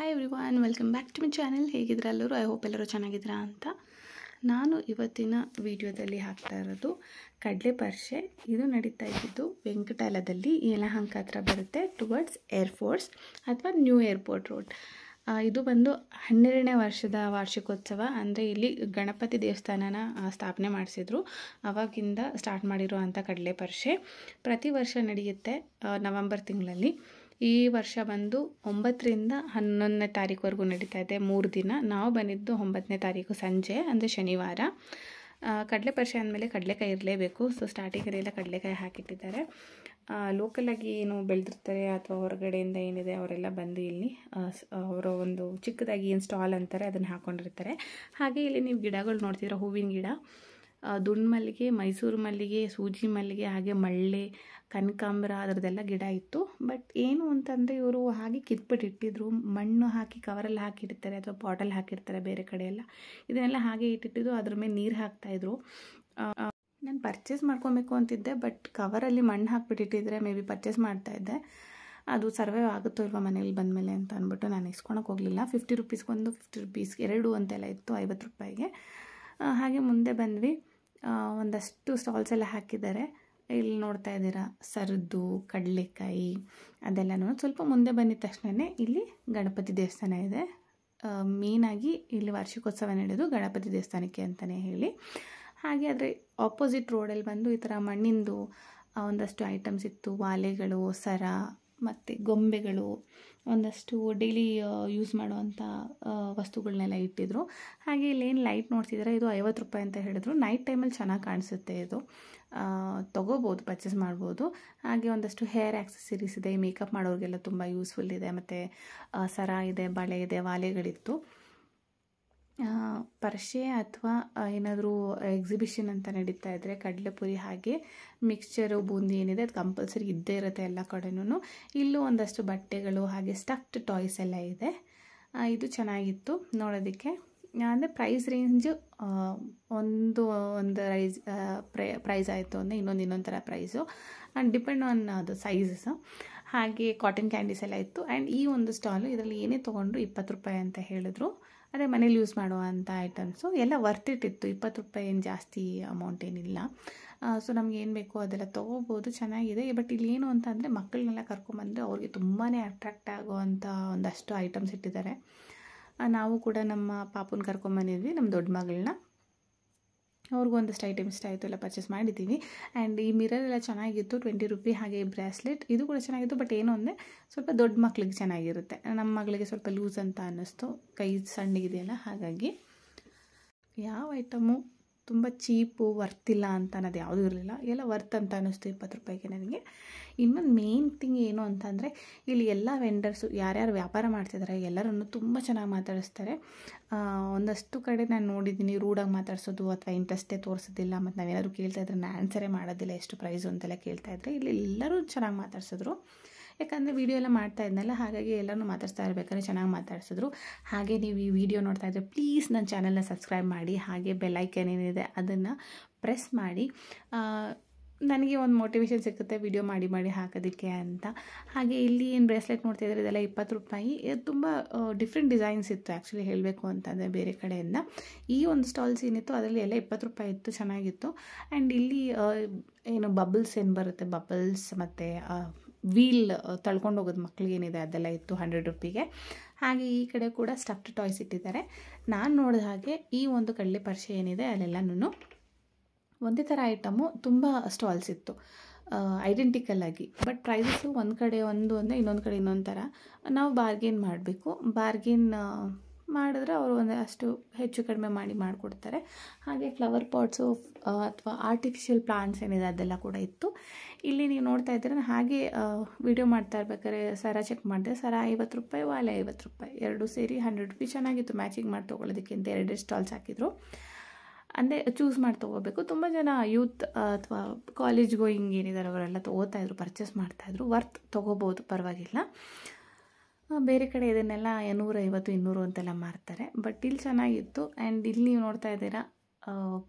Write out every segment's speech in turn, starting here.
Hi everyone welcome back to my channel ಹೇಗಿದ್ರೆ ಎಲ್ಲರೂ I hope ಎಲ್ಲರೂ ಚೆನ್ನಾಗಿದ್ದೀರಾ ಅಂತ ನಾನು ಇವತ್ತಿನ ವಿಡಿಯೋದಲ್ಲಿ ಹಾಕ್ತಾ ಇರೋದು ಕಡಲೆ ಪರ್ಷೆ ಇದು ನಡೀತಾ ಇದ್ದಿದ್ದು ವೆಂಕಟಾಲದಲ್ಲಿ ಯಲಹಂಕ ಹತ್ರ ಬರುತ್ತೆ ಟುವರ್ಡ್ಸ್ ಏರ್ಫೋರ್ಸ್ ಅಥವಾ ನ್ಯೂ ಏರ್ಪೋರ್ಟ್ ರೋಡ್ ಇದು ಬಂದು ಹನ್ನೆರಡನೇ ವರ್ಷದ ವಾರ್ಷಿಕೋತ್ಸವ ಅಂದರೆ ಇಲ್ಲಿ ಗಣಪತಿ ದೇವಸ್ಥಾನನ ಸ್ಥಾಪನೆ ಮಾಡಿಸಿದ್ರು ಅವಾಗಿಂದ ಸ್ಟಾರ್ಟ್ ಮಾಡಿರೋ ಅಂಥ ಕಡಲೆ ಪರ್ಷೆ ಪ್ರತಿ ವರ್ಷ ನಡೆಯುತ್ತೆ ನವಂಬರ್ ತಿಂಗಳಲ್ಲಿ ಈ ವರ್ಷ ಬಂದು ಒಂಬತ್ತರಿಂದ ಹನ್ನೊಂದನೇ ತಾರೀಕುವರೆಗೂ ನಡೀತಾ ಇದೆ ಮೂರು ದಿನ ನಾವು ಬಂದಿದ್ದು ಒಂಬತ್ತನೇ ತಾರೀಕು ಸಂಜೆ ಅಂದರೆ ಶನಿವಾರ ಕಡಲೆ ಪರಿಷೆ ಅಂದಮೇಲೆ ಕಡಲೆಕಾಯಿ ಇರಲೇಬೇಕು ಸೊ ಎಲ್ಲ ಕಡಲೆಕಾಯಿ ಹಾಕಿಟ್ಟಿದ್ದಾರೆ ಲೋಕಲಾಗಿ ಏನು ಬೆಳೆದಿರ್ತಾರೆ ಅಥವಾ ಹೊರಗಡೆಯಿಂದ ಏನಿದೆ ಅವರೆಲ್ಲ ಬಂದು ಇಲ್ಲಿ ಅವರ ಒಂದು ಚಿಕ್ಕದಾಗಿ ಏನು ಸ್ಟಾಲ್ ಅಂತಾರೆ ಅದನ್ನು ಹಾಕ್ಕೊಂಡಿರ್ತಾರೆ ಹಾಗೆ ಇಲ್ಲಿ ನೀವು ಗಿಡಗಳು ನೋಡ್ತಿದ್ರೆ ಹೂವಿನ ಗಿಡ ದುಂಡು ಮಲ್ಲಿಗೆ ಮೈಸೂರು ಮಲ್ಲಿಗೆ ಸೂಜಿ ಮಲ್ಲಿಗೆ ಹಾಗೆ ಮಳ್ಳೆ ಕನಕಾಂಬ್ರ ಅದರದ್ದೆಲ್ಲ ಗಿಡ ಇತ್ತು ಬಟ್ ಏನು ಅಂತಂದರೆ ಇವರು ಹಾಗೆ ಕಿತ್ಬಿಟ್ಟು ಇಟ್ಟಿದ್ರು ಮಣ್ಣು ಹಾಕಿ ಕವರಲ್ಲಿ ಹಾಕಿಡ್ತಾರೆ ಅಥವಾ ಬಾಟಲ್ ಹಾಕಿರ್ತಾರೆ ಬೇರೆ ಕಡೆ ಎಲ್ಲ ಇದನ್ನೆಲ್ಲ ಹಾಗೆ ಇಟ್ಟಿಟ್ಟಿದ್ದು ಅದ್ರ ಮೇಲೆ ನೀರು ಹಾಕ್ತಾಯಿದ್ರು ನಾನು ಪರ್ಚೇಸ್ ಮಾಡ್ಕೊಬೇಕು ಅಂತಿದ್ದೆ ಬಟ್ ಕವರಲ್ಲಿ ಮಣ್ಣು ಹಾಕಿಬಿಟ್ಟಿಟ್ಟಿದ್ರೆ ಮೇ ಬಿ ಪರ್ಚೇಸ್ ಮಾಡ್ತಾಯಿದ್ದೆ ಅದು ಸರ್ವೈವ್ ಆಗುತ್ತೋ ಇಲ್ವಾ ಮನೇಲಿ ಬಂದಮೇಲೆ ಅಂತ ಅಂದ್ಬಿಟ್ಟು ನಾನು ಇಸ್ಕೊಳಕ್ಕೆ ಹೋಗಲಿಲ್ಲ ಫಿಫ್ಟಿ ರುಪೀಸ್ಗೊಂದು ಫಿಫ್ಟಿ ರುಪೀಸ್ ಎರಡು ಅಂತೆಲ್ಲ ಇತ್ತು ಐವತ್ತು ರೂಪಾಯಿಗೆ ಹಾಗೆ ಮುಂದೆ ಬಂದ್ವಿ ಒಂದಷ್ಟು ಸ್ಟಾಲ್ಸ್ ಎಲ್ಲ ಹಾಕಿದ್ದಾರೆ ಇಲ್ಲಿ ನೋಡ್ತಾ ಇದ್ದೀರಾ ಸರದ್ದು ಕಡಲೆಕಾಯಿ ಅದೆಲ್ಲನೂ ಸ್ವಲ್ಪ ಮುಂದೆ ಬಂದಿದ ತಕ್ಷಣವೇ ಇಲ್ಲಿ ಗಣಪತಿ ದೇವಸ್ಥಾನ ಇದೆ ಮೇನಾಗಿ ಇಲ್ಲಿ ವಾರ್ಷಿಕೋತ್ಸವ ನಡೆದು ಗಣಪತಿ ದೇವಸ್ಥಾನಕ್ಕೆ ಅಂತಲೇ ಹೇಳಿ ಹಾಗೆ ಆದರೆ ಆಪೋಸಿಟ್ ರೋಡಲ್ಲಿ ಬಂದು ಈ ಥರ ಮಣ್ಣಿಂದು ಒಂದಷ್ಟು ಐಟಮ್ಸ್ ಇತ್ತು ವಾಲೆಗಳು ಸರ ಮತ್ತು ಗೊಂಬೆಗಳು ಒಂದಷ್ಟು ಡೈಲಿ ಯೂಸ್ ಮಾಡುವಂಥ ವಸ್ತುಗಳನ್ನೆಲ್ಲ ಇಟ್ಟಿದ್ರು ಹಾಗೆ ಇಲ್ಲೇನು ಲೈಟ್ ನೋಡ್ತಿದ್ದಾರೆ ಇದು ಐವತ್ತು ರೂಪಾಯಿ ಅಂತ ಹೇಳಿದ್ರು ನೈಟ್ ಟೈಮಲ್ಲಿ ಚೆನ್ನಾಗಿ ಕಾಣಿಸುತ್ತೆ ಇದು ತೊಗೋಬೋದು ಪರ್ಚೇಸ್ ಮಾಡ್ಬೋದು ಹಾಗೆ ಒಂದಷ್ಟು ಹೇರ್ ಆ್ಯಕ್ಸೆಸರೀಸ್ ಇದೆ ಮೇಕಪ್ ಮಾಡೋರಿಗೆಲ್ಲ ತುಂಬ ಯೂಸ್ಫುಲ್ ಇದೆ ಮತ್ತು ಸರ ಇದೆ ಬಳೆ ಇದೆ ವಾಲೆಗಳಿತ್ತು ಪರ್ಷೆ ಅಥವಾ ಏನಾದರೂ ಎಕ್ಸಿಬಿಷನ್ ಅಂತ ನಡೀತಾ ಇದ್ದರೆ ಕಡಲೆಪುರಿ ಹಾಗೆ ಮಿಕ್ಸ್ಚರು ಬೂಂದಿ ಏನಿದೆ ಅದು ಕಂಪಲ್ಸರಿ ಇದ್ದೇ ಇರುತ್ತೆ ಎಲ್ಲ ಕಡೆನೂ ಇಲ್ಲೂ ಒಂದಷ್ಟು ಬಟ್ಟೆಗಳು ಹಾಗೆ ಸ್ಟಕ್ಡ್ ಟಾಯ್ಸ್ ಎಲ್ಲ ಇದೆ ಇದು ಚೆನ್ನಾಗಿತ್ತು ನೋಡೋದಕ್ಕೆ ಅಂದರೆ ಪ್ರೈಸ್ ರೇಂಜು ಒಂದು ಒಂದು ರೈಸ್ ಪ್ರೈ ಪ್ರೈಸ್ ಆಯಿತು ಅಂದರೆ ಇನ್ನೊಂದು ಇನ್ನೊಂದು ಥರ ಪ್ರೈಸು ಆ್ಯಂಡ್ ಡಿಪೆಂಡ್ ಆನ್ ಅದು ಸೈಜಸ್ಸು ಹಾಗೆ ಕಾಟನ್ ಕ್ಯಾಂಡೀಸ್ ಎಲ್ಲ ಇತ್ತು ಆ್ಯಂಡ್ ಈ ಒಂದು ಸ್ಟಾಲು ಇದರಲ್ಲಿ ಏನೇ ತೊಗೊಂಡ್ರು ಇಪ್ಪತ್ತು ರೂಪಾಯಿ ಅಂತ ಹೇಳಿದ್ರು ಅದೇ ಮನೇಲಿ ಯೂಸ್ ಮಾಡುವಂಥ ಐಟಮ್ಸು ಎಲ್ಲ ವರ್ತ್ ಇಟ್ ಇಪ್ಪತ್ತು ರೂಪಾಯಿ ಏನು ಜಾಸ್ತಿ ಅಮೌಂಟ್ ಏನಿಲ್ಲ ಸೊ ನಮ್ಗೆ ಏನು ಬೇಕೋ ಅದೆಲ್ಲ ತೊಗೋಬೋದು ಚೆನ್ನಾಗಿದೆ ಬಟ್ ಇಲ್ಲಿ ಏನು ಅಂತ ಅಂದರೆ ಮಕ್ಕಳನ್ನೆಲ್ಲ ಕರ್ಕೊಂಬಂದರೆ ಅವ್ರಿಗೆ ತುಂಬಾ ಅಟ್ರಾಕ್ಟ್ ಆಗುವಂಥ ಒಂದಷ್ಟು ಐಟಮ್ಸ್ ಇಟ್ಟಿದ್ದಾರೆ ನಾವು ಕೂಡ ನಮ್ಮ ಪಾಪನ ಕರ್ಕೊಂಬಂದಿದ್ವಿ ನಮ್ಮ ದೊಡ್ಡ ಮಗಳನ್ನ ಅವ್ರಿಗೂ ಒಂದಷ್ಟು ಐಟಮ್ ಇಷ್ಟ ಆಯಿತು ಎಲ್ಲ ಪರ್ಚೇಸ್ ಮಾಡಿದ್ದೀವಿ ಆ್ಯಂಡ್ ಈ ಮಿರರ್ ಎಲ್ಲ ಚೆನ್ನಾಗಿತ್ತು ಟ್ವೆಂಟಿ ರುಪಿ ಹಾಗೆ ಬ್ರಾಸ್ಲೆಟ್ ಇದು ಕೂಡ ಚೆನ್ನಾಗಿತ್ತು ಬಟ್ ಏನು ಅಂದರೆ ಸ್ವಲ್ಪ ದೊಡ್ಡ ಮಕ್ಳಿಗೆ ಚೆನ್ನಾಗಿರುತ್ತೆ ನಮ್ಮ ಮಗಳಿಗೆ ಸ್ವಲ್ಪ ಲೂಸ್ ಅಂತ ಅನ್ನಿಸ್ತು ಕೈ ಸಣ್ಣಗಿದೆಯಲ್ಲ ಹಾಗಾಗಿ ಯಾವ ಐಟಮು ತುಂಬ ಚೀಪು ವರ್ತಿಲ್ಲ ಅಂತ ಅನ್ನೋದು ಯಾವುದೂ ಇರಲಿಲ್ಲ ಎಲ್ಲ ವರ್ತ್ ಅಂತ ಅನ್ನಿಸ್ತು ಇಪ್ಪತ್ತು ರೂಪಾಯಿಗೆ ನನಗೆ ಇನ್ನೊಂದು ಮೇನ್ ಥಿಂಗ್ ಏನು ಅಂತಂದರೆ ಇಲ್ಲಿ ಎಲ್ಲ ವೆಂಡರ್ಸು ಯಾರ್ಯಾರು ವ್ಯಾಪಾರ ಮಾಡ್ತಿದ್ದಾರೆ ಎಲ್ಲರನ್ನು ತುಂಬ ಚೆನ್ನಾಗಿ ಮಾತಾಡಿಸ್ತಾರೆ ಒಂದಷ್ಟು ಕಡೆ ನಾನು ನೋಡಿದ್ದೀನಿ ರೂಡಾಗಿ ಮಾತಾಡ್ಸೋದು ಅಥವಾ ಇಂಟ್ರೆಸ್ಟೇ ತೋರಿಸೋದಿಲ್ಲ ಮತ್ತು ನಾವೇನಾದರೂ ಕೇಳ್ತಾಯಿದ್ರೆ ನಾನು ಆನ್ಸರೇ ಮಾಡೋದಿಲ್ಲ ಎಷ್ಟು ಪ್ರೈಸು ಅಂತೆಲ್ಲ ಇದ್ದರೆ ಇಲ್ಲಿ ಎಲ್ಲರೂ ಚೆನ್ನಾಗಿ ಮಾತಾಡ್ಸಿದ್ರು ಯಾಕಂದರೆ ವೀಡಿಯೋ ಎಲ್ಲ ಮಾಡ್ತಾ ಇದ್ನಲ್ಲ ಹಾಗಾಗಿ ಎಲ್ಲರೂ ಮಾತಾಡ್ತಾ ಇರಬೇಕಾದ್ರೆ ಚೆನ್ನಾಗಿ ಮಾತಾಡ್ಸಿದ್ರು ಹಾಗೆ ನೀವು ಈ ವಿಡಿಯೋ ನೋಡ್ತಾ ಇದ್ದರೆ ಪ್ಲೀಸ್ ನನ್ನ ಚಾನಲ್ನ ಸಬ್ಸ್ಕ್ರೈಬ್ ಮಾಡಿ ಹಾಗೆ ಬೆಲ್ಲೈಕನ್ ಏನಿದೆ ಅದನ್ನು ಪ್ರೆಸ್ ಮಾಡಿ ನನಗೆ ಒಂದು ಮೋಟಿವೇಶನ್ ಸಿಗುತ್ತೆ ವಿಡಿಯೋ ಮಾಡಿ ಮಾಡಿ ಹಾಕೋದಕ್ಕೆ ಅಂತ ಹಾಗೆ ಇಲ್ಲಿ ಏನು ಬ್ರೇಸ್ಲೆಟ್ ಇದ್ರೆ ಇದೆಲ್ಲ ಇಪ್ಪತ್ತು ರೂಪಾಯಿ ತುಂಬ ಡಿಫ್ರೆಂಟ್ ಡಿಸೈನ್ಸ್ ಇತ್ತು ಆ್ಯಕ್ಚುಲಿ ಹೇಳಬೇಕು ಅಂತಂದರೆ ಬೇರೆ ಕಡೆಯಿಂದ ಈ ಒಂದು ಸ್ಟಾಲ್ಸ್ ಏನಿತ್ತು ಅದರಲ್ಲಿ ಎಲ್ಲ ಇಪ್ಪತ್ತು ರೂಪಾಯಿ ಇತ್ತು ಚೆನ್ನಾಗಿತ್ತು ಆ್ಯಂಡ್ ಇಲ್ಲಿ ಏನು ಬಬಲ್ಸ್ ಏನು ಬರುತ್ತೆ ಬಬಲ್ಸ್ ಮತ್ತು ವೀಲ್ ತಳ್ಕೊಂಡು ಹೋಗೋದು ಮಕ್ಳಿಗೆ ಏನಿದೆ ಅದೆಲ್ಲ ಇತ್ತು ಹಂಡ್ರೆಡ್ ರುಪಿಗೆ ಹಾಗೆ ಈ ಕಡೆ ಕೂಡ ಸ್ಟಫ್ಡ್ ಟಾಯ್ಸ್ ಇಟ್ಟಿದ್ದಾರೆ ನಾನು ನೋಡಿದ ಹಾಗೆ ಈ ಒಂದು ಕಡಲೆ ಪರಿಷೆ ಏನಿದೆ ಅಲ್ಲೆಲ್ಲನೂ ಒಂದೇ ಥರ ಐಟಮು ತುಂಬ ಸ್ಟಾಲ್ಸ್ ಇತ್ತು ಐಡೆಂಟಿಕಲ್ ಆಗಿ ಬಟ್ ಪ್ರೈಸಸ್ಸು ಒಂದು ಕಡೆ ಒಂದು ಅಂದರೆ ಇನ್ನೊಂದು ಕಡೆ ಇನ್ನೊಂದು ಥರ ನಾವು ಬಾರ್ಗೇನ್ ಮಾಡಬೇಕು ಬಾರ್ಗೇನ್ ಮಾಡಿದ್ರೆ ಅವರು ಒಂದು ಅಷ್ಟು ಹೆಚ್ಚು ಕಡಿಮೆ ಮಾಡಿ ಮಾಡಿಕೊಡ್ತಾರೆ ಹಾಗೆ ಫ್ಲವರ್ ಪಾಟ್ಸು ಅಥವಾ ಆರ್ಟಿಫಿಷಿಯಲ್ ಪ್ಲಾಂಟ್ಸ್ ಏನಿದೆ ಅದೆಲ್ಲ ಕೂಡ ಇತ್ತು ಇಲ್ಲಿ ನೀವು ನೋಡ್ತಾ ಇದ್ದೀರ ನಾನು ಹಾಗೆ ವಿಡಿಯೋ ಮಾಡ್ತಾ ಇರ್ಬೇಕಾದ್ರೆ ಸರ ಚೆಕ್ ಮಾಡಿದೆ ಸರ ಐವತ್ತು ರೂಪಾಯಿ ವಾಲೆ ಐವತ್ತು ರೂಪಾಯಿ ಎರಡು ಸೇರಿ ಹಂಡ್ರೆಡ್ ರುಪೀಸ್ ಚೆನ್ನಾಗಿತ್ತು ಮ್ಯಾಚಿಂಗ್ ಮಾಡಿ ತೊಗೊಳೋದಕ್ಕೆ ಅಂತ ಸ್ಟಾಲ್ಸ್ ಹಾಕಿದ್ರು ಅಂದರೆ ಚೂಸ್ ಮಾಡಿ ತೊಗೋಬೇಕು ತುಂಬ ಜನ ಯೂತ್ ಅಥವಾ ಕಾಲೇಜ್ ಗೋಯಿಂಗ್ ಏನಿದ್ದಾರೆ ಅವರೆಲ್ಲ ತೊಗೋತಾಯಿದ್ರು ಪರ್ಚೇಸ್ ಮಾಡ್ತಾಯಿದ್ರು ವರ್ತ್ ತೊಗೋಬೋದು ಪರವಾಗಿಲ್ಲ ಬೇರೆ ಕಡೆ ಇದನ್ನೆಲ್ಲ ನೂರೈವತ್ತು ಇನ್ನೂರು ಅಂತೆಲ್ಲ ಮಾರ್ತಾರೆ ಬಟ್ ಇಲ್ಲಿ ಚೆನ್ನಾಗಿತ್ತು ಆ್ಯಂಡ್ ಇಲ್ಲಿ ನೀವು ನೋಡ್ತಾ ಇದ್ದೀರಾ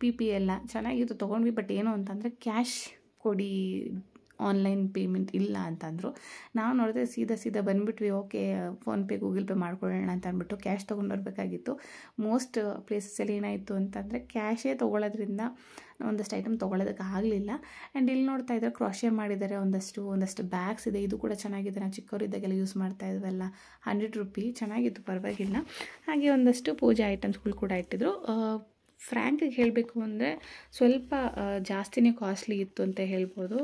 ಪಿ ಪಿ ಎಲ್ಲ ಚೆನ್ನಾಗಿತ್ತು ತೊಗೊಂಡ್ವಿ ಬಟ್ ಏನು ಅಂತಂದರೆ ಕ್ಯಾಶ್ ಕೊಡಿ ಆನ್ಲೈನ್ ಪೇಮೆಂಟ್ ಇಲ್ಲ ಅಂತಂದರು ನಾವು ನೋಡಿದ್ರೆ ಸೀದಾ ಸೀದಾ ಬಂದುಬಿಟ್ವಿ ಓಕೆ ಫೋನ್ಪೇ ಗೂಗಲ್ ಪೇ ಮಾಡ್ಕೊಳ್ಳೋಣ ಅಂತ ಅಂದ್ಬಿಟ್ಟು ಕ್ಯಾಶ್ ಬರಬೇಕಾಗಿತ್ತು ಮೋಸ್ಟ್ ಪ್ಲೇಸಸಲ್ಲಿ ಏನಾಯಿತು ಅಂತಂದರೆ ಕ್ಯಾಶೇ ತೊಗೊಳೋದ್ರಿಂದ ಒಂದಷ್ಟು ಐಟಮ್ ತೊಗೊಳೋದಕ್ಕೆ ಆಗಲಿಲ್ಲ ಆ್ಯಂಡ್ ಇಲ್ಲಿ ನೋಡ್ತಾ ಇದ್ದಾರೆ ಕ್ರಾಶೇ ಮಾಡಿದ್ದಾರೆ ಒಂದಷ್ಟು ಒಂದಷ್ಟು ಬ್ಯಾಗ್ಸ್ ಇದೆ ಇದು ಕೂಡ ಚೆನ್ನಾಗಿದೆ ನಾವು ಚಿಕ್ಕವರಿದ್ದಾಗೆಲ್ಲ ಯೂಸ್ ಮಾಡ್ತಾ ಇದ್ವಲ್ಲ ಹಂಡ್ರೆಡ್ ರುಪಿ ಚೆನ್ನಾಗಿತ್ತು ಪರವಾಗಿಲ್ಲ ಹಾಗೆ ಒಂದಷ್ಟು ಪೂಜೆ ಐಟಮ್ಸ್ಗಳು ಕೂಡ ಇಟ್ಟಿದ್ರು ಫ್ರ್ಯಾಂಕಾಗಿ ಹೇಳಬೇಕು ಅಂದರೆ ಸ್ವಲ್ಪ ಜಾಸ್ತಿನೇ ಕಾಸ್ಟ್ಲಿ ಇತ್ತು ಅಂತ ಹೇಳ್ಬೋದು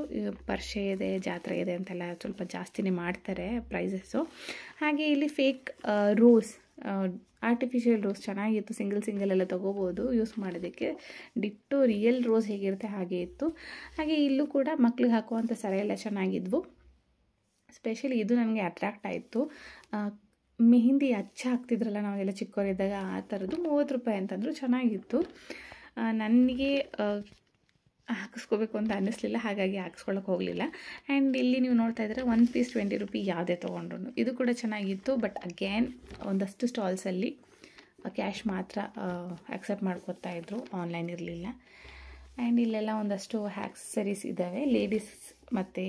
ಪರ್ಷೆ ಇದೆ ಜಾತ್ರೆ ಇದೆ ಅಂತೆಲ್ಲ ಸ್ವಲ್ಪ ಜಾಸ್ತಿನೇ ಮಾಡ್ತಾರೆ ಪ್ರೈಸಸ್ಸು ಹಾಗೆ ಇಲ್ಲಿ ಫೇಕ್ ರೋಸ್ ಆರ್ಟಿಫಿಷಿಯಲ್ ರೋಸ್ ಚೆನ್ನಾಗಿತ್ತು ಸಿಂಗಲ್ ಸಿಂಗಲ್ ಎಲ್ಲ ತೊಗೋಬೋದು ಯೂಸ್ ಮಾಡೋದಕ್ಕೆ ಡಿಟ್ಟು ರಿಯಲ್ ರೋಸ್ ಹೇಗಿರುತ್ತೆ ಹಾಗೆ ಇತ್ತು ಹಾಗೆ ಇಲ್ಲೂ ಕೂಡ ಮಕ್ಳಿಗೆ ಹಾಕುವಂಥ ಸರ ಎಲ್ಲ ಚೆನ್ನಾಗಿದ್ವು ಸ್ಪೆಷಲಿ ಇದು ನನಗೆ ಅಟ್ರ್ಯಾಕ್ಟ್ ಆಯಿತು ಮೆಹಿಂದಿ ಹಚ್ಚ ಹಾಕ್ತಿದ್ರಲ್ಲ ನಾವೆಲ್ಲ ಚಿಕ್ಕವರಿದ್ದಾಗ ಆ ಥರದ್ದು ಮೂವತ್ತು ರೂಪಾಯಿ ಅಂತಂದರು ಚೆನ್ನಾಗಿತ್ತು ನನಗೆ ಹಾಕಿಸ್ಕೋಬೇಕು ಅಂತ ಅನ್ನಿಸ್ಲಿಲ್ಲ ಹಾಗಾಗಿ ಹಾಕ್ಸ್ಕೊಳ್ಳೋಕೆ ಹೋಗಲಿಲ್ಲ ಆ್ಯಂಡ್ ಇಲ್ಲಿ ನೀವು ನೋಡ್ತಾ ಇದ್ರೆ ಒನ್ ಪೀಸ್ ಟ್ವೆಂಟಿ ರುಪಿ ಯಾವುದೇ ತೊಗೊಂಡ್ರು ಇದು ಕೂಡ ಚೆನ್ನಾಗಿತ್ತು ಬಟ್ ಅಗೇನ್ ಒಂದಷ್ಟು ಸ್ಟಾಲ್ಸಲ್ಲಿ ಕ್ಯಾಶ್ ಮಾತ್ರ ಆಕ್ಸೆಪ್ಟ್ ಮಾಡ್ಕೋತಾ ಇದ್ರು ಆನ್ಲೈನ್ ಇರಲಿಲ್ಲ ಆ್ಯಂಡ್ ಇಲ್ಲೆಲ್ಲ ಒಂದಷ್ಟು ಹ್ಯಾಕ್ಸರೀಸ್ ಇದ್ದಾವೆ ಲೇಡೀಸ್ ಮತ್ತು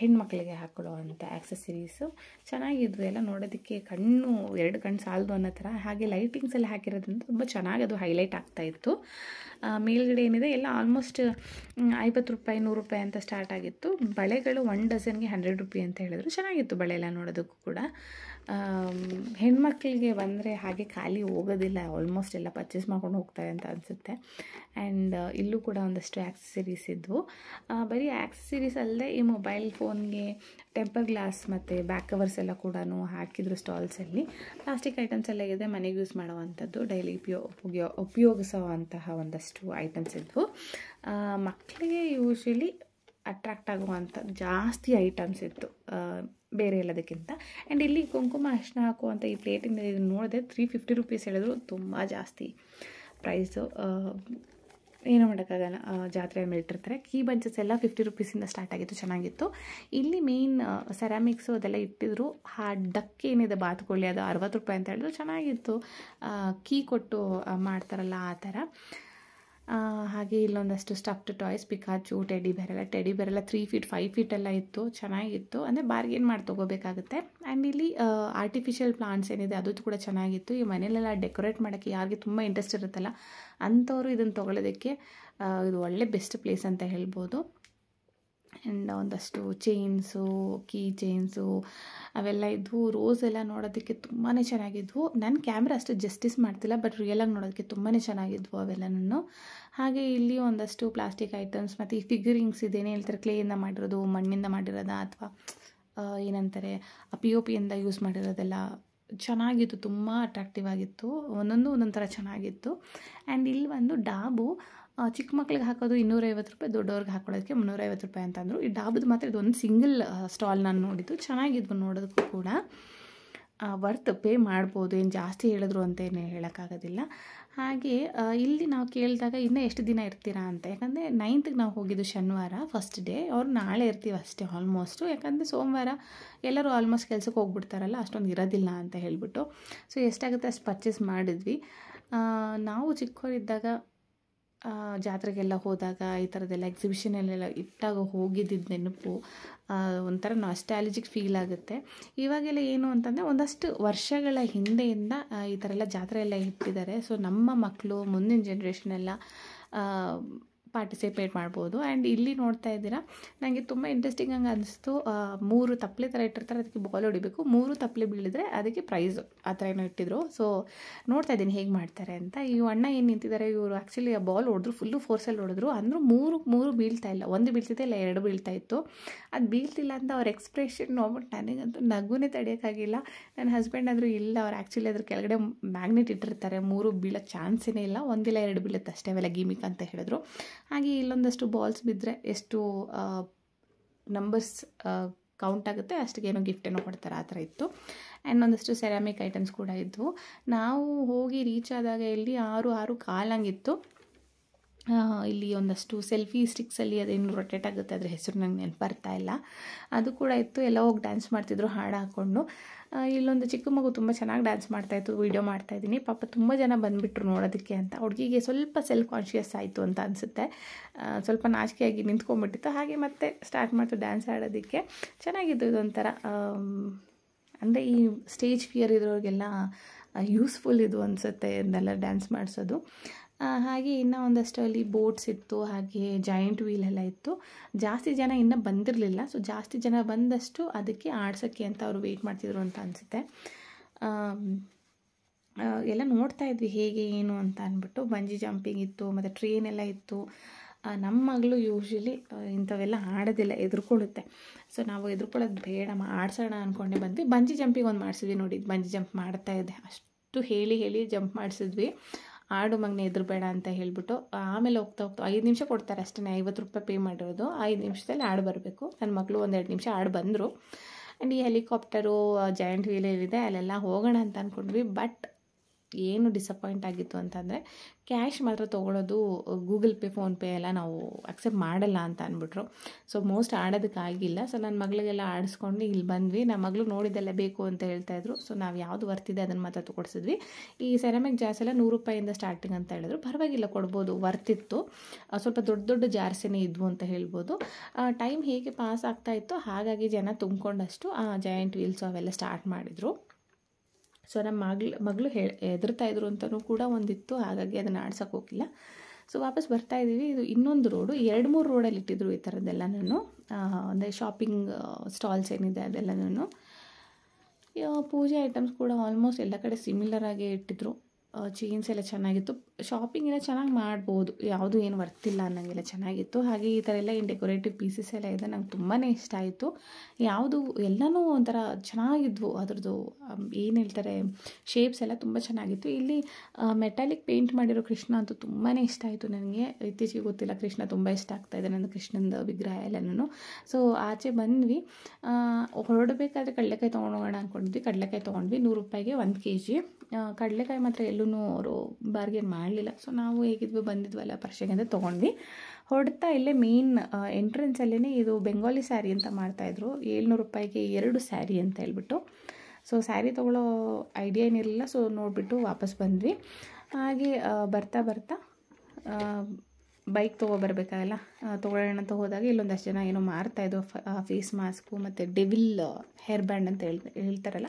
ಹೆಣ್ಮಕ್ಳಿಗೆ ಹಾಕೊಳ್ಳೋ ಅಂಥ ಆ್ಯಕ್ಸೆಸರೀಸು ಚೆನ್ನಾಗಿದ್ವು ಎಲ್ಲ ನೋಡೋದಕ್ಕೆ ಕಣ್ಣು ಎರಡು ಕಣ್ಣು ಸಾಲದು ಅನ್ನೋ ಥರ ಹಾಗೆ ಲೈಟಿಂಗ್ಸ್ ಎಲ್ಲ ಹಾಕಿರೋದ್ರಿಂದ ತುಂಬ ಚೆನ್ನಾಗಿ ಅದು ಹೈಲೈಟ್ ಆಗ್ತಾಯಿತ್ತು ಮೇಲ್ಗಡೆ ಏನಿದೆ ಎಲ್ಲ ಆಲ್ಮೋಸ್ಟ್ ಐವತ್ತು ರೂಪಾಯಿ ನೂರು ರೂಪಾಯಿ ಅಂತ ಸ್ಟಾರ್ಟ್ ಆಗಿತ್ತು ಬಳೆಗಳು ಒನ್ ಡಜನ್ಗೆ ಹಂಡ್ರೆಡ್ ರುಪಿ ಅಂತ ಹೇಳಿದ್ರು ಚೆನ್ನಾಗಿತ್ತು ಬಳೆ ಎಲ್ಲ ನೋಡೋದಕ್ಕೂ ಕೂಡ ಹೆಣ್ಮಕ್ಳಿಗೆ ಬಂದರೆ ಹಾಗೆ ಖಾಲಿ ಹೋಗೋದಿಲ್ಲ ಆಲ್ಮೋಸ್ಟ್ ಎಲ್ಲ ಪರ್ಚೇಸ್ ಮಾಡ್ಕೊಂಡು ಹೋಗ್ತಾರೆ ಅಂತ ಅನಿಸುತ್ತೆ ಆ್ಯಂಡ್ ಇಲ್ಲೂ ಕೂಡ ಒಂದಷ್ಟು ಆ್ಯಕ್ಸಸಿರೀಸ್ ಇದ್ವು ಬರೀ ಆ್ಯಕ್ಸಸರೀಸ್ ಅಲ್ಲದೆ ಈ ಮೊಬೈಲ್ ಫೋನ್ಗೆ ಟೆಂಪರ್ ಗ್ಲಾಸ್ ಮತ್ತು ಬ್ಯಾಕ್ ಕವರ್ಸ್ ಎಲ್ಲ ಕೂಡ ಹಾಕಿದ್ರು ಸ್ಟಾಲ್ಸಲ್ಲಿ ಪ್ಲಾಸ್ಟಿಕ್ ಐಟಮ್ಸ್ ಎಲ್ಲ ಇದೆ ಮನೆಗೆ ಯೂಸ್ ಮಾಡುವಂಥದ್ದು ಡೈಲಿ ಉಪಯೋಗ ಉಪಯೋಗಿಸುವಂತಹ ಒಂದಷ್ಟು ಇಷ್ಟು ಐಟಮ್ಸ್ ಇದ್ವು ಮಕ್ಕಳಿಗೆ ಯೂಶ್ವಲಿ ಅಟ್ರಾಕ್ಟ್ ಆಗುವಂಥ ಜಾಸ್ತಿ ಐಟಮ್ಸ್ ಇತ್ತು ಬೇರೆ ಎಲ್ಲದಕ್ಕಿಂತ ಆ್ಯಂಡ್ ಇಲ್ಲಿ ಕುಂಕುಮ ಅರ್ಶನ ಹಾಕುವಂಥ ಈ ಪ್ಲೇಟಿಂದ ಇದು ನೋಡಿದೆ ತ್ರೀ ಫಿಫ್ಟಿ ರುಪೀಸ್ ಹೇಳಿದ್ರು ತುಂಬ ಜಾಸ್ತಿ ಪ್ರೈಸು ಏನು ಮಾಡೋಕ್ಕಾಗಲ್ಲ ಜಾತ್ರೆಯ ಇಟ್ಟಿರ್ತಾರೆ ಕೀ ಬಂಚಸ್ ಎಲ್ಲ ಫಿಫ್ಟಿ ರುಪೀಸಿಂದ ಸ್ಟಾರ್ಟ್ ಆಗಿತ್ತು ಚೆನ್ನಾಗಿತ್ತು ಇಲ್ಲಿ ಮೇಯ್ನ್ ಸೆರಾಮಿಕ್ಸು ಅದೆಲ್ಲ ಇಟ್ಟಿದ್ರು ಡಕ್ಕೆ ಏನಿದೆ ಬಾತುಕೊಳ್ಳಿ ಅದು ಅರವತ್ತು ರೂಪಾಯಿ ಅಂತ ಹೇಳಿದ್ರು ಚೆನ್ನಾಗಿತ್ತು ಕೀ ಕೊಟ್ಟು ಮಾಡ್ತಾರಲ್ಲ ಆ ಥರ ಹಾಗೆ ಇಲ್ಲೊಂದಷ್ಟು ಸ್ಟಫ್ಡ್ ಟಾಯ್ಸ್ ಪಿಕಾಚು ಟೆಡಿ ಬೇರೆಲ್ಲ ಟೆಡಿ ಬೇರೆಲ್ಲ ತ್ರೀ ಫೀಟ್ ಫೈವ್ ಫೀಟೆಲ್ಲ ಇತ್ತು ಚೆನ್ನಾಗಿತ್ತು ಅಂದರೆ ಬಾರ್ಗೇನ್ ಮಾಡಿ ತೊಗೋಬೇಕಾಗುತ್ತೆ ಆ್ಯಂಡ್ ಇಲ್ಲಿ ಆರ್ಟಿಫಿಷಿಯಲ್ ಪ್ಲಾಂಟ್ಸ್ ಏನಿದೆ ಅದು ಕೂಡ ಚೆನ್ನಾಗಿತ್ತು ಈ ಮನೇಲೆಲ್ಲ ಡೆಕೋರೇಟ್ ಮಾಡೋಕ್ಕೆ ಯಾರಿಗೆ ತುಂಬ ಇಂಟ್ರೆಸ್ಟ್ ಇರುತ್ತಲ್ಲ ಅಂಥವ್ರು ಇದನ್ನು ತೊಗೊಳೋದಕ್ಕೆ ಇದು ಒಳ್ಳೆ ಬೆಸ್ಟ್ ಪ್ಲೇಸ್ ಅಂತ ಹೇಳ್ಬೋದು ಆ್ಯಂಡ್ ಒಂದಷ್ಟು ಚೈನ್ಸು ಕೀ ಚೈನ್ಸು ಅವೆಲ್ಲ ಇದ್ವು ರೋಸ್ ಎಲ್ಲ ನೋಡೋದಕ್ಕೆ ತುಂಬಾ ಚೆನ್ನಾಗಿದ್ವು ನನ್ನ ಕ್ಯಾಮ್ರಾ ಅಷ್ಟು ಜಸ್ಟಿಸ್ ಮಾಡ್ತಿಲ್ಲ ಬಟ್ ರಿಯಲಾಗಿ ನೋಡೋದಕ್ಕೆ ತುಂಬಾ ಚೆನ್ನಾಗಿದ್ವು ಅವೆಲ್ಲ ನಾನು ಹಾಗೆ ಇಲ್ಲಿ ಒಂದಷ್ಟು ಪ್ಲಾಸ್ಟಿಕ್ ಐಟಮ್ಸ್ ಮತ್ತು ಈ ಫಿಗರಿಂಗ್ಸ್ ಇದೇನೇ ಹೇಳ್ತಾರೆ ಕ್ಲೇಯಿಂದ ಮಾಡಿರೋದು ಮಣ್ಣಿಂದ ಮಾಡಿರೋದ ಅಥವಾ ಏನಂತಾರೆ ಪಿ ಒ ಪಿಯಿಂದ ಯೂಸ್ ಮಾಡಿರೋದೆಲ್ಲ ಚೆನ್ನಾಗಿತ್ತು ತುಂಬ ಅಟ್ರಾಕ್ಟಿವ್ ಆಗಿತ್ತು ಒಂದೊಂದು ಒಂದೊಂದು ಥರ ಚೆನ್ನಾಗಿತ್ತು ಆ್ಯಂಡ್ ಇಲ್ಲಿ ಒಂದು ಡಾಬು ಚಿಕ್ಕ ಮಕ್ಳಿಗೆ ಹಾಕೋದು ಇನ್ನೂರೈವತ್ತು ರೂಪಾಯಿ ದೊಡ್ಡವ್ರಿಗೆ ಹಾಕೊಳ್ಳೋದಕ್ಕೆ ಮುನ್ನೂರೈವತ್ತು ರೂಪಾಯಿ ಅಂತಂದರು ಈ ಡಾಬ್ದು ಮಾತ್ರ ಇದೊಂದು ಸಿಂಗಲ್ ಸ್ಟಾಲ್ ನಾನು ನೋಡಿದ್ದು ಚೆನ್ನಾಗಿದ್ವು ನೋಡೋದಕ್ಕೂ ಕೂಡ ವರ್ತ್ ಪೇ ಮಾಡ್ಬೋದು ಏನು ಜಾಸ್ತಿ ಹೇಳಿದ್ರು ಏನು ಹೇಳೋಕ್ಕಾಗೋದಿಲ್ಲ ಹಾಗೆ ಇಲ್ಲಿ ನಾವು ಕೇಳಿದಾಗ ಇನ್ನೂ ಎಷ್ಟು ದಿನ ಇರ್ತೀರಾ ಅಂತ ಯಾಕಂದರೆ ನೈನ್ತ್ಗೆ ನಾವು ಹೋಗಿದ್ದು ಶನಿವಾರ ಫಸ್ಟ್ ಡೇ ಅವ್ರು ನಾಳೆ ಇರ್ತೀವಿ ಅಷ್ಟೇ ಆಲ್ಮೋಸ್ಟು ಯಾಕಂದರೆ ಸೋಮವಾರ ಎಲ್ಲರೂ ಆಲ್ಮೋಸ್ಟ್ ಕೆಲಸಕ್ಕೆ ಹೋಗ್ಬಿಡ್ತಾರಲ್ಲ ಅಷ್ಟೊಂದು ಇರೋದಿಲ್ಲ ಅಂತ ಹೇಳಿಬಿಟ್ಟು ಸೊ ಎಷ್ಟಾಗುತ್ತೆ ಅಷ್ಟು ಪರ್ಚೇಸ್ ಮಾಡಿದ್ವಿ ನಾವು ಚಿಕ್ಕವರಿದ್ದಾಗ ಜಾತ್ರೆಗೆಲ್ಲ ಹೋದಾಗ ಈ ಥರದ್ದೆಲ್ಲ ಎಕ್ಸಿಬಿಷನಲ್ಲೆಲ್ಲ ಇಟ್ಟಾಗ ಹೋಗಿದ್ದಿದ್ದು ನೆನಪು ಒಂಥರ ನಾಸ್ಟಾಲಜಿಕ್ ಫೀಲ್ ಆಗುತ್ತೆ ಇವಾಗೆಲ್ಲ ಏನು ಅಂತಂದರೆ ಒಂದಷ್ಟು ವರ್ಷಗಳ ಹಿಂದೆಯಿಂದ ಈ ಥರ ಎಲ್ಲ ಜಾತ್ರೆ ಎಲ್ಲ ಇಟ್ಟಿದ್ದಾರೆ ಸೊ ನಮ್ಮ ಮಕ್ಕಳು ಮುಂದಿನ ಜನ್ರೇಷನೆಲ್ಲ ಪಾರ್ಟಿಸಿಪೇಟ್ ಮಾಡ್ಬೋದು ಆ್ಯಂಡ್ ಇಲ್ಲಿ ನೋಡ್ತಾ ಇದ್ದೀರಾ ನನಗೆ ತುಂಬ ಇಂಟ್ರೆಸ್ಟಿಂಗ್ ಹಂಗೆ ಅನಿಸ್ತು ಮೂರು ತಪ್ಪಲೆ ಥರ ಇಟ್ಟಿರ್ತಾರೆ ಅದಕ್ಕೆ ಬಾಲ್ ಹೊಡಿಬೇಕು ಮೂರು ತಪ್ಪಲೆ ಬೀಳಿದ್ರೆ ಅದಕ್ಕೆ ಪ್ರೈಸ್ ಆ ಥರ ಏನೋ ಇಟ್ಟಿದ್ರು ಸೊ ನೋಡ್ತಾ ಇದ್ದೀನಿ ಹೇಗೆ ಮಾಡ್ತಾರೆ ಅಂತ ಈ ಅಣ್ಣ ಏನು ನಿಂತಿದ್ದಾರೆ ಇವರು ಆ್ಯಕ್ಚುಲಿ ಆ ಬಾಲ್ ಹೊಡೆದ್ರು ಫುಲ್ಲು ಫೋರ್ಸಲ್ಲಿ ಹೊಡೆದ್ರು ಅಂದರೂ ಮೂರು ಮೂರು ಬೀಳ್ತಾ ಇಲ್ಲ ಒಂದು ಬೀಳ್ತಿದೆ ಇಲ್ಲ ಎರಡು ಬೀಳ್ತಾ ಇತ್ತು ಅದು ಬೀಳ್ತಿಲ್ಲ ಅಂತ ಅವ್ರ ಎಕ್ಸ್ಪ್ರೆಷನ್ ನೋಡ್ಬಿಟ್ಟು ನನಗಂತೂ ನಗುನೇ ತಡೆಯೋಕ್ಕಾಗಿಲ್ಲ ನನ್ನ ಹಸ್ಬೆಂಡ್ ಆದರೂ ಇಲ್ಲ ಅವ್ರು ಆ್ಯಕ್ಚುಲಿ ಅದ್ರ ಕೆಳಗಡೆ ಮ್ಯಾಗ್ನೆಟ್ ಇಟ್ಟಿರ್ತಾರೆ ಮೂರು ಬೀಳೋ ಚಾನ್ಸೇ ಇಲ್ಲ ಒಂದಿಲ್ಲ ಎರಡು ಬೀಳುತ್ತೆ ಅಷ್ಟೇ ಅವೆಲ್ಲ ಗೀಮಿಕ್ ಅಂತ ಹೇಳಿದ್ರು ಹಾಗೆ ಇಲ್ಲೊಂದಷ್ಟು ಬಾಲ್ಸ್ ಬಿದ್ದರೆ ಎಷ್ಟು ನಂಬರ್ಸ್ ಕೌಂಟ್ ಆಗುತ್ತೆ ಅಷ್ಟಿಗೆ ಏನೋ ಗಿಫ್ಟ್ ಏನೋ ಕೊಡ್ತಾರೆ ಆ ಥರ ಇತ್ತು ಆ್ಯಂಡ್ ಒಂದಷ್ಟು ಸೆರಾಮಿಕ್ ಐಟಮ್ಸ್ ಕೂಡ ಇದ್ವು ನಾವು ಹೋಗಿ ರೀಚ್ ಆದಾಗ ಇಲ್ಲಿ ಆರು ಆರು ಕಾಲಂಗಿತ್ತು ಇಲ್ಲಿ ಒಂದಷ್ಟು ಸೆಲ್ಫಿ ಸ್ಟಿಕ್ಸಲ್ಲಿ ಅದೇನು ರೊಟೇಟ್ ಆಗುತ್ತೆ ಅದ್ರ ಹೆಸರು ನಂಗೆ ನೆನಪು ಬರ್ತಾ ಇಲ್ಲ ಅದು ಕೂಡ ಇತ್ತು ಎಲ್ಲ ಹೋಗಿ ಡ್ಯಾನ್ಸ್ ಮಾಡ್ತಿದ್ರು ಹಾಡು ಹಾಕ್ಕೊಂಡು ಇಲ್ಲೊಂದು ಚಿಕ್ಕ ಮಗು ತುಂಬ ಚೆನ್ನಾಗಿ ಡ್ಯಾನ್ಸ್ ಮಾಡ್ತಾಯಿತ್ತು ವೀಡಿಯೋ ಮಾಡ್ತಾಯಿದ್ದೀನಿ ಪಾಪ ತುಂಬ ಜನ ಬಂದುಬಿಟ್ರು ನೋಡೋದಕ್ಕೆ ಅಂತ ಹುಡುಗಿಗೆ ಸ್ವಲ್ಪ ಸೆಲ್ಫ್ ಕಾನ್ಷಿಯಸ್ ಆಯಿತು ಅಂತ ಅನಿಸುತ್ತೆ ಸ್ವಲ್ಪ ನಾಚಿಕೆಯಾಗಿ ನಿಂತ್ಕೊಂಡ್ಬಿಟ್ಟಿತ್ತು ಹಾಗೆ ಮತ್ತೆ ಸ್ಟಾರ್ಟ್ ಮಾಡ್ತು ಡ್ಯಾನ್ಸ್ ಆಡೋದಕ್ಕೆ ಚೆನ್ನಾಗಿತ್ತು ಇದೊಂಥರ ಅಂದರೆ ಈ ಸ್ಟೇಜ್ ಫಿಯರ್ ಇರೋರಿಗೆಲ್ಲ ಯೂಸ್ಫುಲ್ ಇದು ಅನಿಸುತ್ತೆ ಅಂದೆಲ್ಲ ಡ್ಯಾನ್ಸ್ ಮಾಡಿಸೋದು ಹಾಗೆ ಇನ್ನು ಒಂದಷ್ಟು ಅಲ್ಲಿ ಬೋಟ್ಸ್ ಇತ್ತು ಹಾಗೆ ಜಾಯಿಂಟ್ ವೀಲ್ ಎಲ್ಲ ಇತ್ತು ಜಾಸ್ತಿ ಜನ ಇನ್ನೂ ಬಂದಿರಲಿಲ್ಲ ಸೊ ಜಾಸ್ತಿ ಜನ ಬಂದಷ್ಟು ಅದಕ್ಕೆ ಆಡ್ಸೋಕ್ಕೆ ಅಂತ ಅವರು ವೆಯ್ಟ್ ಮಾಡ್ತಿದ್ರು ಅಂತ ಅನಿಸುತ್ತೆ ಎಲ್ಲ ನೋಡ್ತಾ ಇದ್ವಿ ಹೇಗೆ ಏನು ಅಂತ ಅಂದ್ಬಿಟ್ಟು ಬಂಜಿ ಜಂಪಿಂಗ್ ಇತ್ತು ಮತ್ತು ಟ್ರೈನ್ ಎಲ್ಲ ಇತ್ತು ನಮ್ಮ ಮಗಳು ಯೂಶ್ವಲಿ ಇಂಥವೆಲ್ಲ ಆಡೋದಿಲ್ಲ ಎದುರ್ಕೊಳ್ಳುತ್ತೆ ಸೊ ನಾವು ಎದುರ್ಕೊಳ್ಳೋದು ಬೇಡ ಆಡ್ಸೋಣ ಅಂದ್ಕೊಂಡೆ ಬಂದ್ವಿ ಬಂಜಿ ಜಂಪಿಂಗ್ ಒಂದು ಮಾಡಿಸಿದ್ವಿ ನೋಡಿ ಬಂಜಿ ಜಂಪ್ ಮಾಡ್ತಾ ಇದೆ ಅಷ್ಟು ಹೇಳಿ ಹೇಳಿ ಜಂಪ್ ಮಾಡಿಸಿದ್ವಿ ಆಡು ಮಗನೇ ಎದುರು ಬೇಡ ಅಂತ ಹೇಳ್ಬಿಟ್ಟು ಆಮೇಲೆ ಹೋಗ್ತಾ ಹೋಗ್ತಾ ಐದು ನಿಮಿಷ ಕೊಡ್ತಾರೆ ಅಷ್ಟೇ ಐವತ್ತು ರೂಪಾಯಿ ಪೇ ಮಾಡಿರೋದು ಐದು ನಿಮಿಷದಲ್ಲಿ ಆಡು ಬರಬೇಕು ನನ್ನ ಮಗಳು ಒಂದೆರಡು ನಿಮಿಷ ಆಡು ಬಂದರು ಆ್ಯಂಡ್ ಈ ಹೆಲಿಕಾಪ್ಟರು ಜಾಯಿಂಟ್ ವೀಲ್ ಇದೆ ಅಲ್ಲೆಲ್ಲ ಹೋಗೋಣ ಅಂತ ಅಂದ್ಕೊಂಡ್ವಿ ಬಟ್ ಏನು ಡಿಸಪಾಯಿಂಟ್ ಆಗಿತ್ತು ಅಂತಂದರೆ ಕ್ಯಾಶ್ ಮಾತ್ರ ತೊಗೊಳೋದು ಗೂಗಲ್ ಪೇ ಫೋನ್ಪೇ ಎಲ್ಲ ನಾವು ಅಕ್ಸೆಪ್ಟ್ ಮಾಡಲ್ಲ ಅಂತ ಅಂದ್ಬಿಟ್ರು ಸೊ ಮೋಸ್ಟ್ ಆಡೋದಕ್ಕಾಗಿಲ್ಲ ಸೊ ನನ್ನ ಮಗಳಿಗೆಲ್ಲ ಆಡಿಸ್ಕೊಂಡು ಇಲ್ಲಿ ಬಂದ್ವಿ ನಮ್ಮ ಮಗಳು ನೋಡಿದೆಲ್ಲ ಬೇಕು ಅಂತ ಹೇಳ್ತಾಯಿದ್ರು ಸೊ ನಾವು ಯಾವುದು ವರ್ತಿದೆ ಅದನ್ನು ಮಾತ್ರ ತೊಗೊಡ್ಸಿದ್ವಿ ಈ ಸೆರಾಮಿಕ್ ಜಾರ್ಸ್ ಎಲ್ಲ ನೂರು ರೂಪಾಯಿಂದ ಸ್ಟಾರ್ಟಿಂಗ್ ಅಂತ ಹೇಳಿದ್ರು ಪರವಾಗಿಲ್ಲ ಕೊಡ್ಬೋದು ವರ್ತಿತ್ತು ಸ್ವಲ್ಪ ದೊಡ್ಡ ದೊಡ್ಡ ಜಾರ್ಸಿನೇ ಇದ್ವು ಅಂತ ಹೇಳ್ಬೋದು ಟೈಮ್ ಹೇಗೆ ಪಾಸ್ ಆಗ್ತಾ ಇತ್ತು ಹಾಗಾಗಿ ಜನ ತುಂಬಿಕೊಂಡಷ್ಟು ಆ ಜಾಯಿಂಟ್ ವೀಲ್ಸು ಅವೆಲ್ಲ ಸ್ಟಾರ್ಟ್ ಮಾಡಿದರು ಸೊ ನಮ್ಮ ಮಗ್ಳು ಮಗಳು ಹೇಳಿ ಎದುರ್ತಾ ಇದ್ರು ಅಂತಲೂ ಕೂಡ ಒಂದಿತ್ತು ಹಾಗಾಗಿ ಅದನ್ನು ಆಡ್ಸೋಕೆ ಹೋಗಿಲ್ಲ ಸೊ ವಾಪಸ್ ಬರ್ತಾ ಇದ್ದೀವಿ ಇದು ಇನ್ನೊಂದು ರೋಡು ಎರಡು ಮೂರು ರೋಡಲ್ಲಿ ಇಟ್ಟಿದ್ರು ಈ ನಾನು ಅಂದರೆ ಶಾಪಿಂಗ್ ಸ್ಟಾಲ್ಸ್ ಏನಿದೆ ಅದೆಲ್ಲ ನಾನು ಪೂಜೆ ಐಟಮ್ಸ್ ಕೂಡ ಆಲ್ಮೋಸ್ಟ್ ಎಲ್ಲ ಕಡೆ ಸಿಮಿಲರ್ ಆಗೇ ಇಟ್ಟಿದ್ರು ಚೀನ್ಸ್ ಎಲ್ಲ ಚೆನ್ನಾಗಿತ್ತು ಶಾಪಿಂಗ್ ಎಲ್ಲ ಚೆನ್ನಾಗಿ ಮಾಡ್ಬೋದು ಯಾವುದು ಏನು ವರ್ತಿಲ್ಲ ಅನ್ನೋಂಗಿಲ್ಲ ಚೆನ್ನಾಗಿತ್ತು ಹಾಗೆ ಈ ಥರ ಎಲ್ಲ ಏನು ಡೆಕೋರೇಟಿವ್ ಪೀಸಸ್ ಎಲ್ಲ ಇದೆ ನಂಗೆ ತುಂಬಾ ಇಷ್ಟ ಆಯಿತು ಯಾವುದು ಎಲ್ಲನೂ ಒಂಥರ ಚೆನ್ನಾಗಿದ್ವು ಅದ್ರದ್ದು ಏನು ಹೇಳ್ತಾರೆ ಶೇಪ್ಸ್ ಎಲ್ಲ ತುಂಬ ಚೆನ್ನಾಗಿತ್ತು ಇಲ್ಲಿ ಮೆಟಾಲಿಕ್ ಪೇಂಟ್ ಮಾಡಿರೋ ಕೃಷ್ಣ ಅಂತೂ ತುಂಬಾ ಇಷ್ಟ ಆಯಿತು ನನಗೆ ಇತ್ತೀಚೆಗೆ ಗೊತ್ತಿಲ್ಲ ಕೃಷ್ಣ ತುಂಬ ಇಷ್ಟ ಆಗ್ತಾಯಿದೆ ನನ್ನ ಕೃಷ್ಣಂದು ವಿಗ್ರಹ ಎಲ್ಲನೂ ಸೊ ಆಚೆ ಬಂದ್ವಿ ಹೊರಡಬೇಕಾದ್ರೆ ಕಡಲೆಕಾಯಿ ತೊಗೊಂಡೋಗೋಣ ಅಂದ್ಕೊಂಡಿದ್ವಿ ಕಡಲೆಕಾಯಿ ತೊಗೊಂಡ್ವಿ ನೂರು ರೂಪಾಯಿಗೆ ಒಂದು ಕೆ ಜಿ ಕಡಲೆಕಾಯಿ ಮಾತ್ರ ಎಲ್ಲೂ ಎಲ್ಲೂ ಅವರು ಬಾರ್ಗೇನ್ ಮಾಡಲಿಲ್ಲ ಸೊ ನಾವು ಹೇಗಿದ್ವಿ ಬಂದಿದ್ವಲ್ಲ ಪರ್ಷೆಗೆ ಅಂತ ತೊಗೊಂಡ್ವಿ ಹೊಡ್ತಾ ಇಲ್ಲೇ ಮೇನ್ ಎಂಟ್ರೆನ್ಸಲ್ಲೇ ಇದು ಬೆಂಗಾಲಿ ಸ್ಯಾರಿ ಅಂತ ಮಾಡ್ತಾಯಿದ್ರು ಏಳ್ನೂರು ರೂಪಾಯಿಗೆ ಎರಡು ಸ್ಯಾರಿ ಅಂತ ಹೇಳ್ಬಿಟ್ಟು ಸೊ ಸ್ಯಾರಿ ತೊಗೊಳ್ಳೋ ಐಡಿಯಾ ಏನಿರಲಿಲ್ಲ ಸೊ ನೋಡಿಬಿಟ್ಟು ವಾಪಸ್ ಬಂದ್ವಿ ಹಾಗೆ ಬರ್ತಾ ಬರ್ತಾ ಬೈಕ್ ತೊಗೊಬರ್ಬೇಕಾಗಲ್ಲ ತೊಗೊಳ್ಳೋಣ ಅಂತ ಹೋದಾಗ ಇಲ್ಲೊಂದಷ್ಟು ಜನ ಏನೋ ಫ ಫೇಸ್ ಮಾಸ್ಕು ಮತ್ತು ಡೆವಿಲ್ ಹೇರ್ ಬ್ಯಾಂಡ್ ಅಂತ ಹೇಳ್ತಾರಲ್ಲ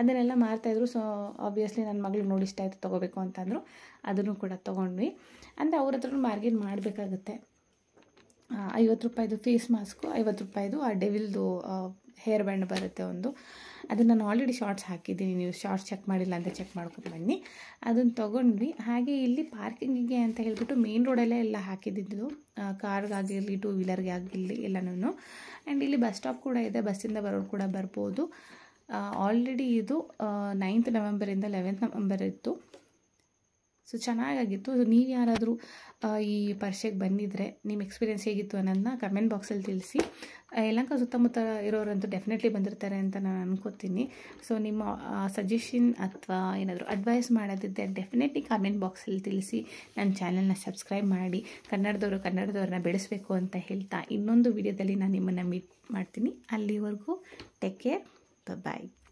ಅದನ್ನೆಲ್ಲ ಮಾರ್ತಾಯಿದ್ರು ಸೊ ಆಬ್ವಿಯಸ್ಲಿ ನನ್ನ ಮಗಳು ನೋಡಿ ಇಷ್ಟ ಆಯಿತು ತೊಗೋಬೇಕು ಅಂತಂದರು ಅದನ್ನು ಕೂಡ ತೊಗೊಂಡ್ವಿ ಅಂದರೆ ಅವ್ರ ಹತ್ರ ಮಾರ್ಗೇನ್ ಮಾಡಬೇಕಾಗುತ್ತೆ ಐವತ್ತು ರೂಪಾಯಿದು ಫೇಸ್ ಮಾಸ್ಕು ಐವತ್ತು ರೂಪಾಯಿದು ಆ ಡೆವಿಲ್ದು ಹೇರ್ ಬ್ಯಾಂಡ್ ಬರುತ್ತೆ ಒಂದು ಅದನ್ನು ನಾನು ಆಲ್ರೆಡಿ ಶಾರ್ಟ್ಸ್ ಹಾಕಿದ್ದೀನಿ ನೀವು ಶಾರ್ಟ್ಸ್ ಚೆಕ್ ಮಾಡಿಲ್ಲ ಅಂತ ಚೆಕ್ ಮಾಡ್ಕೊಂಡು ಬನ್ನಿ ಅದನ್ನು ತೊಗೊಂಡ್ವಿ ಹಾಗೆ ಇಲ್ಲಿ ಪಾರ್ಕಿಂಗಿಗೆ ಅಂತ ಹೇಳಿಬಿಟ್ಟು ಮೇನ್ ರೋಡಲ್ಲೇ ಎಲ್ಲ ಹಾಕಿದ್ದಿದ್ದು ಕಾರ್ಗಾಗಿರಲಿ ಟೂ ವೀಲರ್ಗೆ ಆಗಿರಲಿ ಎಲ್ಲನೂ ಆ್ಯಂಡ್ ಇಲ್ಲಿ ಬಸ್ ಸ್ಟಾಪ್ ಕೂಡ ಇದೆ ಬಸ್ಸಿಂದ ಬರೋರು ಕೂಡ ಬರ್ಬೋದು ಆಲ್ರೆಡಿ ಇದು ನೈನ್ತ್ ನವೆಂಬರಿಂದ ಲೆವೆಂತ್ ನವೆಂಬರ್ ಇತ್ತು ಸೊ ಚೆನ್ನಾಗಾಗಿತ್ತು ನೀವು ಯಾರಾದರೂ ಈ ಪರ್ಷೆಗೆ ಬಂದಿದ್ದರೆ ನಿಮ್ಮ ಎಕ್ಸ್ಪೀರಿಯೆನ್ಸ್ ಹೇಗಿತ್ತು ಅನ್ನೋದನ್ನ ಕಮೆಂಟ್ ಬಾಕ್ಸಲ್ಲಿ ತಿಳಿಸಿ ಎಲ್ಲಂಕ ಸುತ್ತಮುತ್ತ ಇರೋರಂತೂ ಡೆಫಿನೆಟ್ಲಿ ಬಂದಿರ್ತಾರೆ ಅಂತ ನಾನು ಅನ್ಕೋತೀನಿ ಸೊ ನಿಮ್ಮ ಸಜೆಷನ್ ಅಥವಾ ಏನಾದರೂ ಅಡ್ವೈಸ್ ಮಾಡೋದಿದ್ದರೆ ಡೆಫಿನೆಟ್ಲಿ ಕಮೆಂಟ್ ಬಾಕ್ಸಲ್ಲಿ ತಿಳಿಸಿ ನನ್ನ ಚಾನಲ್ನ ಸಬ್ಸ್ಕ್ರೈಬ್ ಮಾಡಿ ಕನ್ನಡದವರು ಕನ್ನಡದವ್ರನ್ನ ಬೆಳೆಸಬೇಕು ಅಂತ ಹೇಳ್ತಾ ಇನ್ನೊಂದು ವಿಡಿಯೋದಲ್ಲಿ ನಾನು ನಿಮ್ಮನ್ನು ಮೀಟ್ ಮಾಡ್ತೀನಿ ಅಲ್ಲಿವರೆಗೂ ಟೇಕ್ ಕೇರ್ Bye-bye.